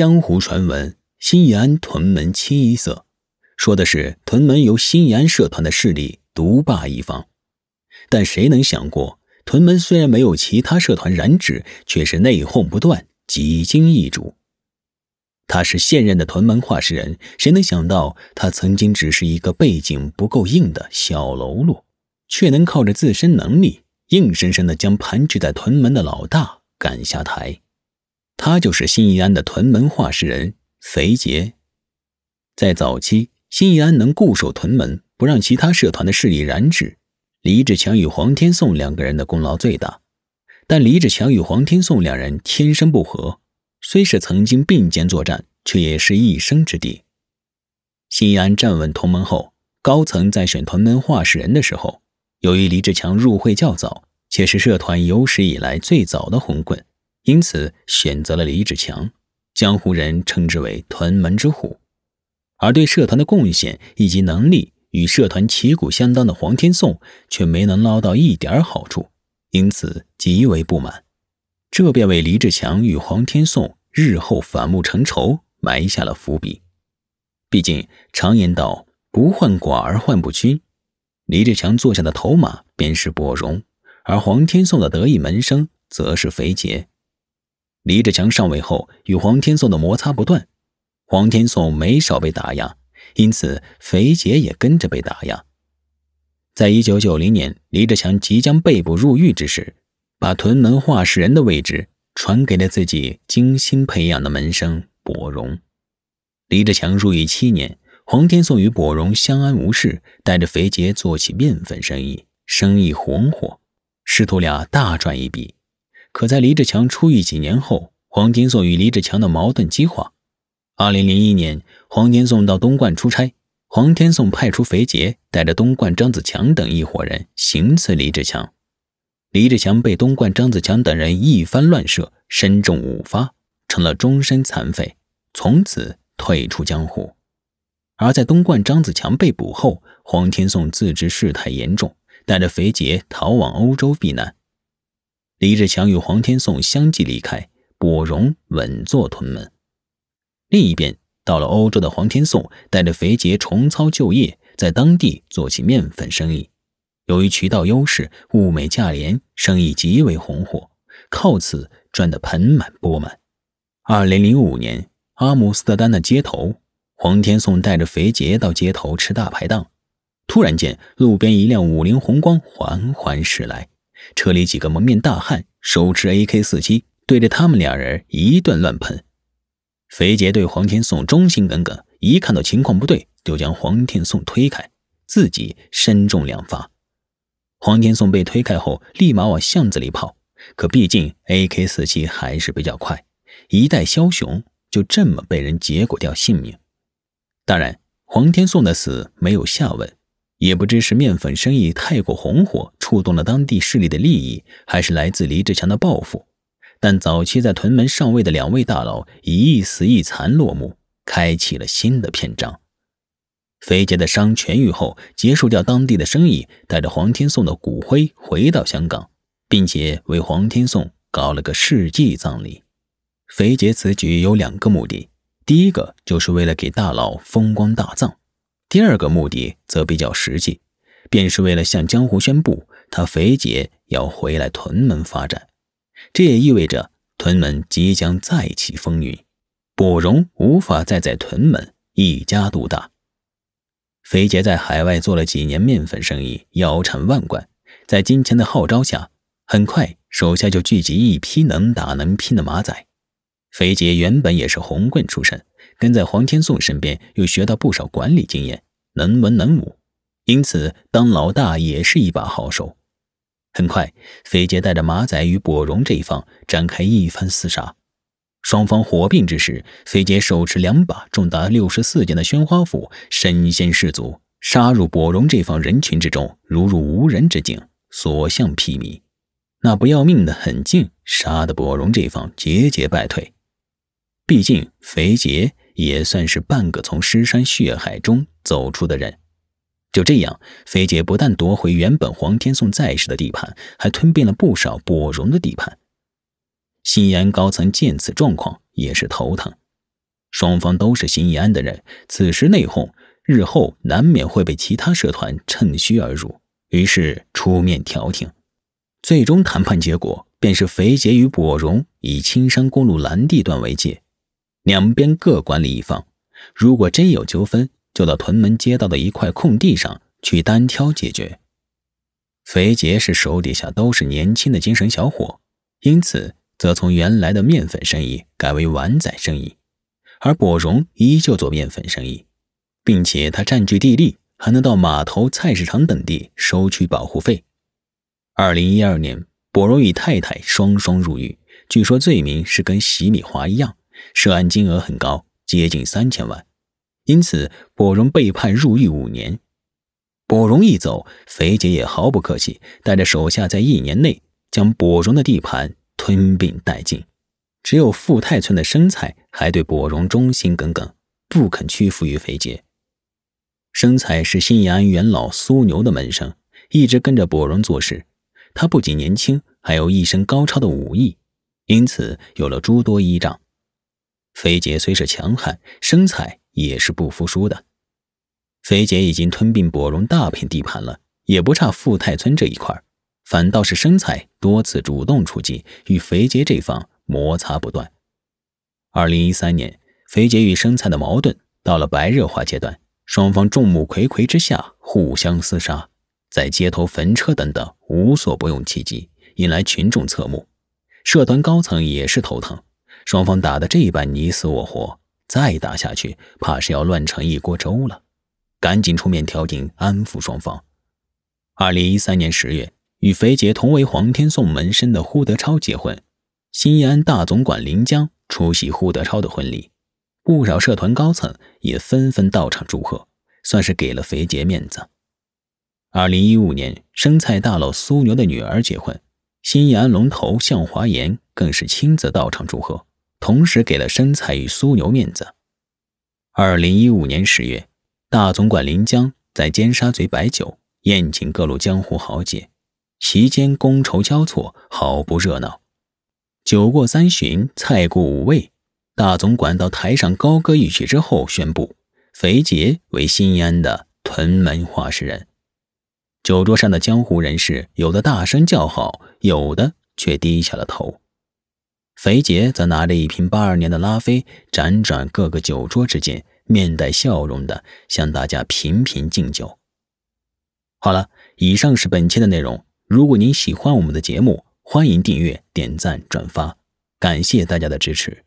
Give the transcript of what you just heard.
江湖传闻，新义安屯门清一色，说的是屯门由新义安社团的势力独霸一方。但谁能想过，屯门虽然没有其他社团染指，却是内讧不断，几经易主。他是现任的屯门话事人，谁能想到他曾经只是一个背景不够硬的小喽啰，却能靠着自身能力，硬生生的将盘踞在屯门的老大赶下台。他就是新义安的屯门话事人肥杰。在早期，新义安能固守屯门，不让其他社团的势力染指，李志强与黄天颂两个人的功劳最大。但李志强与黄天颂两人天生不和，虽是曾经并肩作战，却也是一生之敌。新义安站稳同盟后，高层在选屯门话事人的时候，由于李志强入会较早，且是社团有史以来最早的红棍。因此选择了李志强，江湖人称之为“屯门之虎”，而对社团的贡献以及能力与社团旗鼓相当的黄天颂，却没能捞到一点好处，因此极为不满，这便为李志强与黄天颂日后反目成仇埋下了伏笔。毕竟常言道：“不患寡而患不均。”李志强坐下的头马便是柏荣，而黄天颂的得意门生则是肥杰。黎志强上位后，与黄天颂的摩擦不断，黄天颂没少被打压，因此肥杰也跟着被打压。在一九九零年，黎志强即将被捕入狱之时，把屯门画室人的位置传给了自己精心培养的门生柏荣。黎志强入狱七年，黄天颂与柏荣相安无事，带着肥杰做起面粉生意，生意红火，师徒俩大赚一笔。可在黎志强出狱几年后，黄天颂与黎志强的矛盾激化。二零零一年，黄天颂到东莞出差，黄天颂派出肥杰带着东莞张子强等一伙人行刺黎志强。黎志强被东莞张子强等人一番乱射，身中五发，成了终身残废，从此退出江湖。而在东莞张子强被捕后，黄天颂自知事态严重，带着肥杰逃往欧洲避难。李志强与黄天颂相继离开，卜荣稳坐屯门。另一边，到了欧洲的黄天颂带着肥杰重操旧业，在当地做起面粉生意。由于渠道优势，物美价廉，生意极为红火，靠此赚得盆满钵满。二零零五年，阿姆斯特丹的街头，黄天颂带着肥杰到街头吃大排档，突然间，路边一辆五菱宏光缓缓驶来。车里几个蒙面大汉手持 AK 四七，对着他们两人一顿乱喷。肥杰对黄天颂忠心耿耿，一看到情况不对，就将黄天颂推开，自己身中两发。黄天颂被推开后，立马往巷子里跑。可毕竟 AK 四七还是比较快，一代枭雄就这么被人结果掉性命。当然，黄天颂的死没有下文。也不知是面粉生意太过红火，触动了当地势力的利益，还是来自黎志强的报复。但早期在屯门上位的两位大佬以一死一残落幕，开启了新的篇章。肥杰的伤痊愈后，结束掉当地的生意，带着黄天颂的骨灰回到香港，并且为黄天颂搞了个世纪葬礼。肥杰此举有两个目的，第一个就是为了给大佬风光大葬。第二个目的则比较实际，便是为了向江湖宣布他肥姐要回来屯门发展。这也意味着屯门即将再起风云，卜荣无法再在屯门一家独大。肥姐在海外做了几年面粉生意，腰缠万贯，在金钱的号召下，很快手下就聚集一批能打能拼的马仔。肥姐原本也是红棍出身。跟在黄天颂身边，又学到不少管理经验，能文能武，因此当老大也是一把好手。很快，肥杰带着马仔与柏荣这一方展开一番厮杀。双方火并之时，肥杰手持两把重达六十四斤的宣花斧，身先士卒，杀入柏荣这方人群之中，如入无人之境，所向披靡。那不要命的狠劲，杀得柏荣这方节节败退。毕竟，肥杰。也算是半个从尸山血海中走出的人。就这样，肥姐不但夺回原本黄天颂在世的地盘，还吞并了不少柏荣的地盘。新义安高层见此状况，也是头疼。双方都是新义安的人，此时内讧，日后难免会被其他社团趁虚而入。于是出面调停，最终谈判结果便是肥杰与柏荣以青山公路蓝地段为界。两边各管理一方，如果真有纠纷，就到屯门街道的一块空地上去单挑解决。肥杰是手底下都是年轻的精神小伙，因此则从原来的面粉生意改为碗仔生意，而柏荣依旧做面粉生意，并且他占据地利，还能到码头、菜市场等地收取保护费。二零一二年，柏荣与太太双双入狱，据说罪名是跟洗米华一样。涉案金额很高，接近三千万，因此柏荣被判入狱五年。柏荣一走，肥杰也毫不客气，带着手下在一年内将柏荣的地盘吞并殆尽。只有富泰村的生财还对柏荣忠心耿耿，不肯屈服于肥杰。生财是新阳安元老苏牛的门生，一直跟着柏荣做事。他不仅年轻，还有一身高超的武艺，因此有了诸多依仗。肥姐虽是强悍，生材也是不服输的。肥姐已经吞并柏荣大片地盘了，也不差富泰村这一块反倒是生菜多次主动出击，与肥杰这方摩擦不断。二零一三年，肥杰与生菜的矛盾到了白热化阶段，双方众目睽睽之下互相厮杀，在街头焚车等等无所不用其极，引来群众侧目，社团高层也是头疼。双方打得这般你死我活，再打下去，怕是要乱成一锅粥了。赶紧出面调停，安抚双方。二零一三年十月，与肥杰同为黄天颂门生的呼德超结婚，新义安大总管林江出席呼德超的婚礼，不少社团高层也纷纷到场祝贺，算是给了肥杰面子。二零一五年，生菜大佬苏牛的女儿结婚，新义安龙头向华严更是亲自到场祝贺。同时给了身材与苏牛面子。二零一五年十月，大总管林江在尖沙咀摆酒宴请各路江湖豪杰，席间觥筹交错，好不热闹。酒过三巡，菜过五味，大总管到台上高歌一曲之后，宣布肥杰为新安的屯门画师人。酒桌上的江湖人士，有的大声叫好，有的却低下了头。肥杰则拿着一瓶八二年的拉菲，辗转各个酒桌之间，面带笑容的向大家频频敬酒。好了，以上是本期的内容。如果您喜欢我们的节目，欢迎订阅、点赞、转发，感谢大家的支持。